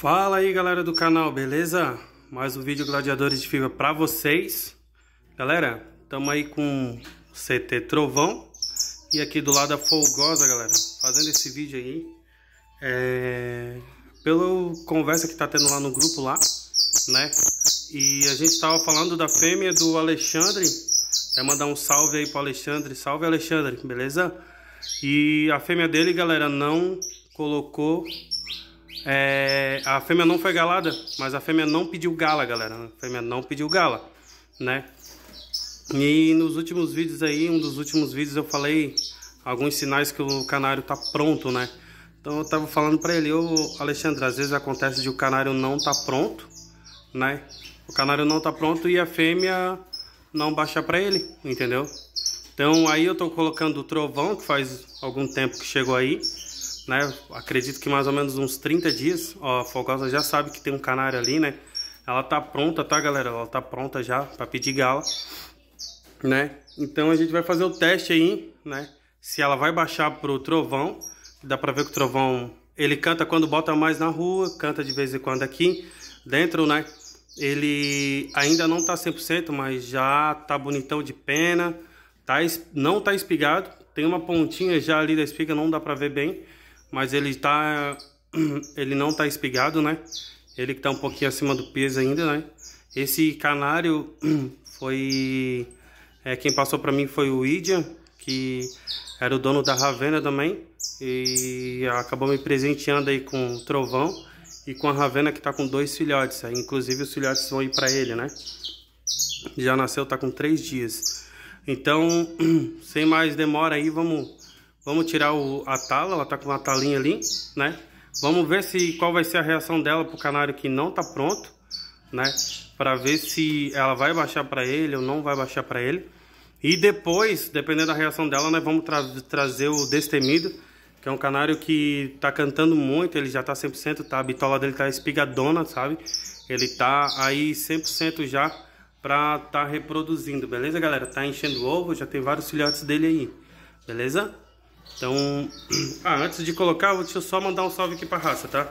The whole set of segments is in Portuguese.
Fala aí galera do canal, beleza? Mais um vídeo Gladiadores de Fibra pra vocês Galera, tamo aí com CT Trovão E aqui do lado a Folgosa, galera Fazendo esse vídeo aí é... Pela conversa que tá tendo lá no grupo lá Né? E a gente tava falando da fêmea do Alexandre Até mandar um salve aí pro Alexandre Salve Alexandre, beleza? E a fêmea dele, galera, não colocou é, a fêmea não foi galada, mas a fêmea não pediu gala, galera. A fêmea não pediu gala, né? E nos últimos vídeos aí, um dos últimos vídeos eu falei alguns sinais que o canário tá pronto, né? Então eu tava falando para ele, ô Alexandre, às vezes acontece de o canário não tá pronto, né? O canário não tá pronto e a fêmea não baixa para ele, entendeu? Então aí eu tô colocando o trovão, que faz algum tempo que chegou aí, né? Acredito que mais ou menos uns 30 dias. Ó, a Fogosa já sabe que tem um canário ali, né? Ela tá pronta, tá, galera? Ela tá pronta já para pedir gala, né? Então a gente vai fazer o teste aí, né? Se ela vai baixar pro trovão. Dá pra ver que o trovão, ele canta quando bota mais na rua, canta de vez em quando aqui dentro, né? Ele ainda não tá 100%, mas já tá bonitão de pena. Tá, não tá espigado, tem uma pontinha já ali da espiga, não dá para ver bem, mas ele tá ele não tá espigado, né? Ele que tá um pouquinho acima do peso ainda, né? Esse canário foi é, quem passou para mim foi o Idian, que era o dono da Ravena também e acabou me presenteando aí com o Trovão e com a Ravena que tá com dois filhotes, aí. inclusive os filhotes vão ir para ele, né? Já nasceu, tá com três dias. Então, sem mais demora aí, vamos Vamos tirar o, a tala, ela tá com uma talinha ali, né? Vamos ver se qual vai ser a reação dela pro canário que não tá pronto, né? Para ver se ela vai baixar para ele ou não vai baixar para ele. E depois, dependendo da reação dela, nós vamos tra trazer o destemido, que é um canário que tá cantando muito, ele já tá 100%, tá? A bitola dele tá espigadona, sabe? Ele tá aí 100% já pra tá reproduzindo, beleza, galera? Tá enchendo ovo, já tem vários filhotes dele aí, beleza? Então, ah, antes de colocar, deixa eu só mandar um salve aqui pra raça, tá?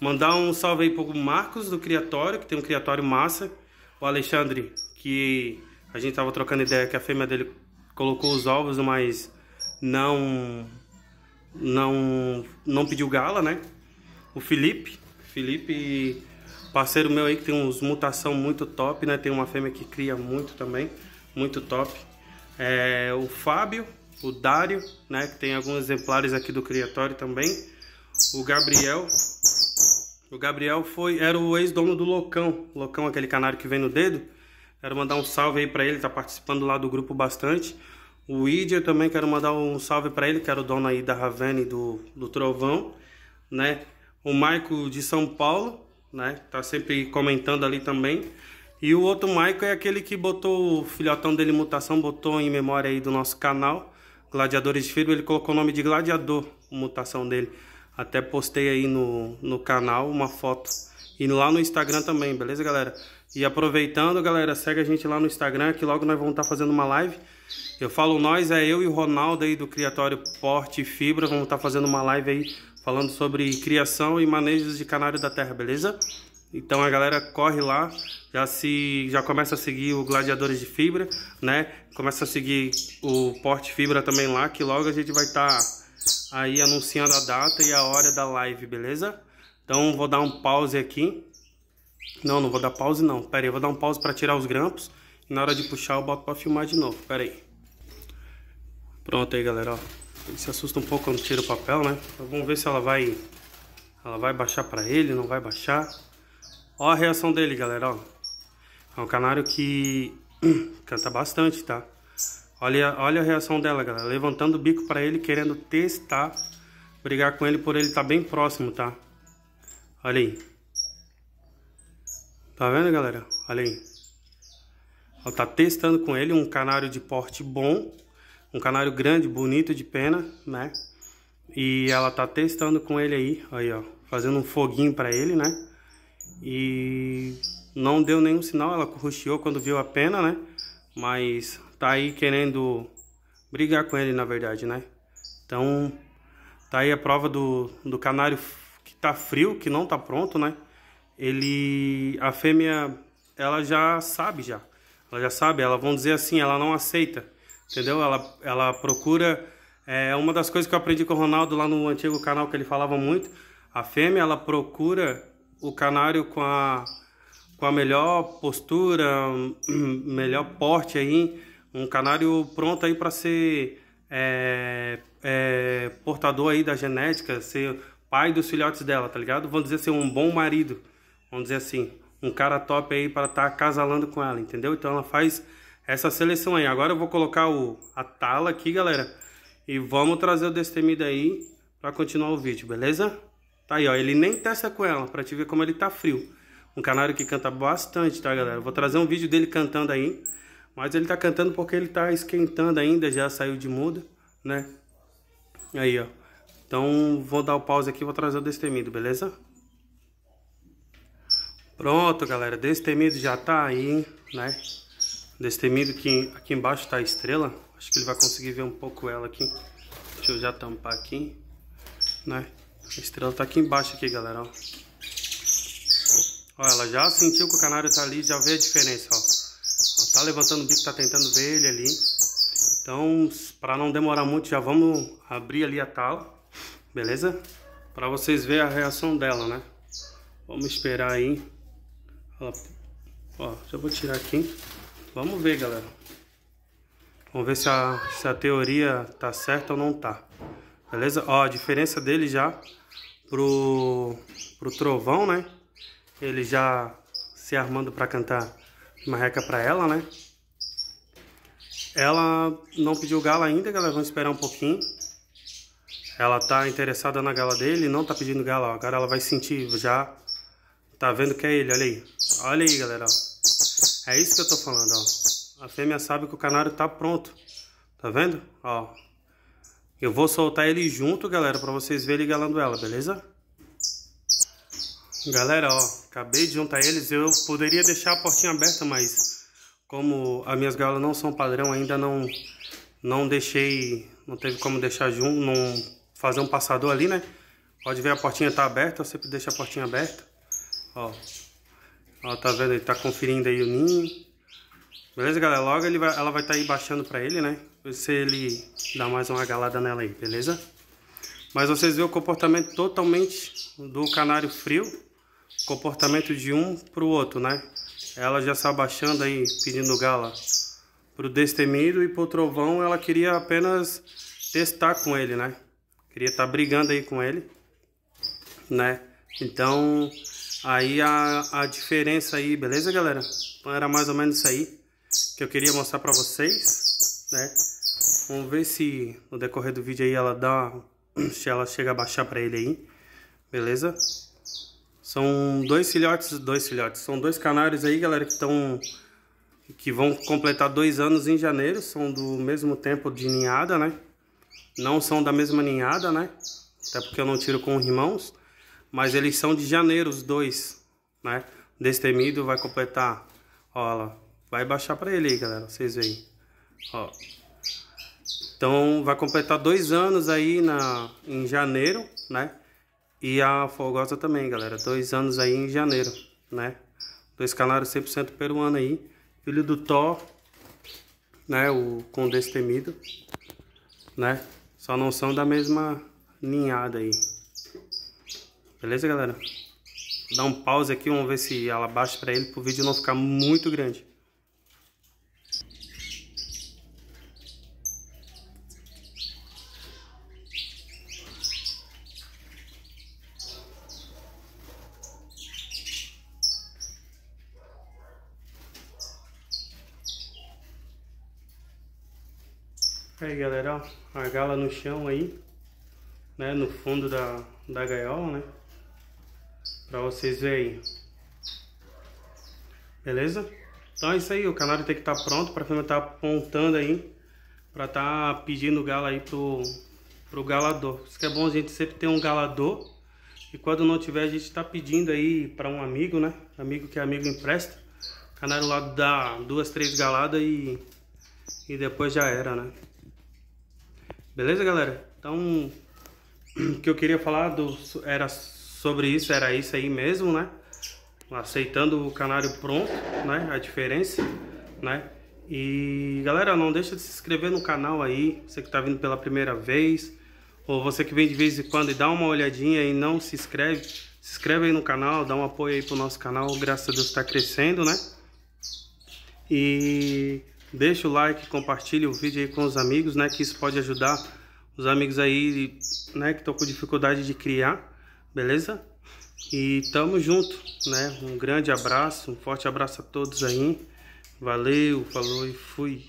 Mandar um salve aí pro Marcos do Criatório, que tem um criatório massa. O Alexandre, que a gente tava trocando ideia que a fêmea dele colocou os ovos, mas não não não pediu gala, né? O Felipe, Felipe, parceiro meu aí que tem uns mutação muito top, né? Tem uma fêmea que cria muito também, muito top. É, o Fábio, o Dário, né, que tem alguns exemplares aqui do criatório também, o Gabriel. O Gabriel foi era o ex-dono do Locão, Locão aquele canário que vem no dedo. Quero mandar um salve aí para ele, tá participando lá do grupo bastante. O Idia também quero mandar um salve para ele, que era o dono aí da Ravena e do, do Trovão, né? O Maico de São Paulo, né? Tá sempre comentando ali também. E o outro Maico é aquele que botou o filhotão dele mutação, botou em memória aí do nosso canal. Gladiadores de Filho, ele colocou o nome de Gladiador, mutação dele. Até postei aí no, no canal uma foto. E lá no Instagram também, beleza, galera? E aproveitando, galera, segue a gente lá no Instagram, que logo nós vamos estar tá fazendo uma live. Eu falo nós, é eu e o Ronaldo aí do Criatório Porte e Fibra. Vamos estar tá fazendo uma live aí falando sobre criação e manejos de canário da terra, beleza? Então a galera corre lá, já se já começa a seguir o Gladiadores de Fibra, né? Começa a seguir o Porte Fibra também lá, que logo a gente vai estar tá aí anunciando a data e a hora da live, beleza? Então vou dar um pause aqui. Não, não vou dar pause não. Pera aí, vou dar um pause para tirar os grampos. E na hora de puxar eu boto para filmar de novo. Pera aí. Pronto aí, galera, ó. Ele se assusta um pouco quando tira o papel, né? Então, vamos ver se ela vai ela vai baixar para ele, não vai baixar. Ó a reação dele, galera, ó. É um canário que canta bastante, tá? Olha, olha a reação dela, galera. Levantando o bico pra ele, querendo testar. Brigar com ele por ele estar tá bem próximo, tá? Olha aí. Tá vendo, galera? Olha aí. Ela tá testando com ele um canário de porte bom. Um canário grande, bonito de pena, né? E ela tá testando com ele aí. Aí, ó. Fazendo um foguinho pra ele, né? e não deu nenhum sinal, ela rocheou quando viu a pena, né? Mas tá aí querendo brigar com ele, na verdade, né? Então, tá aí a prova do, do canário que tá frio, que não tá pronto, né? Ele, a fêmea, ela já sabe já. Ela já sabe, ela, vão dizer assim, ela não aceita, entendeu? Ela, ela procura, é uma das coisas que eu aprendi com o Ronaldo lá no antigo canal que ele falava muito, a fêmea, ela procura o canário com a, com a melhor postura, melhor porte aí, um canário pronto aí para ser é, é, portador aí da genética, ser pai dos filhotes dela, tá ligado? Vamos dizer assim, um bom marido, vamos dizer assim, um cara top aí para estar tá casalando com ela, entendeu? Então ela faz essa seleção aí. Agora eu vou colocar o, a tala aqui, galera, e vamos trazer o destemido aí para continuar o vídeo, beleza? Tá aí, ó. Ele nem testa com ela, pra te ver como ele tá frio. Um canário que canta bastante, tá, galera? Vou trazer um vídeo dele cantando aí. Mas ele tá cantando porque ele tá esquentando ainda, já saiu de muda, né? Aí, ó. Então, vou dar o pause aqui e vou trazer o destemido, beleza? Pronto, galera. Destemido já tá aí, né? Destemido que aqui embaixo tá a estrela. Acho que ele vai conseguir ver um pouco ela aqui. Deixa eu já tampar aqui, né? A estrela tá aqui embaixo aqui, galera, ó. ela já sentiu que o canário tá ali, já vê a diferença, ó. Ela tá levantando o bico, tá tentando ver ele ali. Então, para não demorar muito, já vamos abrir ali a tala, beleza? Para vocês verem a reação dela, né? Vamos esperar aí. Ela... Ó, já vou tirar aqui. Vamos ver, galera. Vamos ver se a, se a teoria tá certa ou não tá. Beleza? Ó, a diferença dele já pro, pro trovão, né? Ele já se armando para cantar marreca para ela, né? Ela não pediu gala ainda, galera. Vamos esperar um pouquinho. Ela tá interessada na gala dele, não tá pedindo gala, ó. Agora ela vai sentir já. Tá vendo que é ele, olha aí. Olha aí, galera, ó. É isso que eu tô falando, ó. A fêmea sabe que o canário tá pronto. Tá vendo? Ó, eu vou soltar ele junto, galera, para vocês verem galando ela, beleza? Galera, ó, acabei de juntar eles. Eu poderia deixar a portinha aberta, mas como as minhas galas não são padrão, ainda não não deixei, não teve como deixar junto, não fazer um passador ali, né? Pode ver a portinha tá aberta, eu sempre deixo a portinha aberta. Ó, ó tá vendo? Ele tá conferindo aí o ninho. Beleza, galera? Logo ele vai, ela vai estar tá aí baixando para ele, né? se ele dá mais uma galada nela aí, beleza? Mas vocês veem o comportamento totalmente do canário frio, comportamento de um para o outro, né? Ela já está abaixando aí, pedindo gala para o destemido e para o trovão ela queria apenas testar com ele, né? Queria estar tá brigando aí com ele, né? Então, aí a, a diferença aí, beleza, galera? Então era mais ou menos isso aí que eu queria mostrar para vocês, né? Vamos ver se no decorrer do vídeo aí ela dá, se ela chega a baixar para ele aí, beleza? São dois filhotes, dois filhotes, são dois canários aí, galera, que estão, que vão completar dois anos em janeiro, são do mesmo tempo de ninhada, né? Não são da mesma ninhada, né? Até porque eu não tiro com irmãos, mas eles são de janeiro os dois, né? Destemido vai completar, ó lá, vai baixar para ele aí, galera, vocês veem, ó. Então vai completar dois anos aí na, em janeiro, né? E a Folgosa também, galera. Dois anos aí em janeiro, né? Dois canários 100% peruano aí. Filho do Thor, né? O destemido, né? Só não são da mesma ninhada aí. Beleza, galera? Vou dar um pause aqui, vamos ver se ela baixa pra ele, pro vídeo não ficar muito grande. Aí galera, ó, a gala no chão aí, né, no fundo da, da gaiola, né, pra vocês verem, beleza? Então é isso aí, o canário tem que estar tá pronto pra firma tá apontando aí, pra tá pedindo gala aí pro, pro galador. Isso que é bom a gente sempre ter um galador, e quando não tiver a gente tá pedindo aí pra um amigo, né, amigo que é amigo empresta, o canário lá dá duas, três galadas e e depois já era, né? Beleza, galera? Então, o que eu queria falar do, era sobre isso, era isso aí mesmo, né? Aceitando o canário pronto, né? A diferença, né? E, galera, não deixa de se inscrever no canal aí, você que está vindo pela primeira vez, ou você que vem de vez em quando e dá uma olhadinha e não se inscreve, se inscreve aí no canal, dá um apoio aí pro nosso canal, graças a Deus está crescendo, né? E Deixa o like, compartilha o vídeo aí com os amigos, né? Que isso pode ajudar os amigos aí, né? Que estão com dificuldade de criar, beleza? E tamo junto, né? Um grande abraço, um forte abraço a todos aí. Valeu, falou e fui.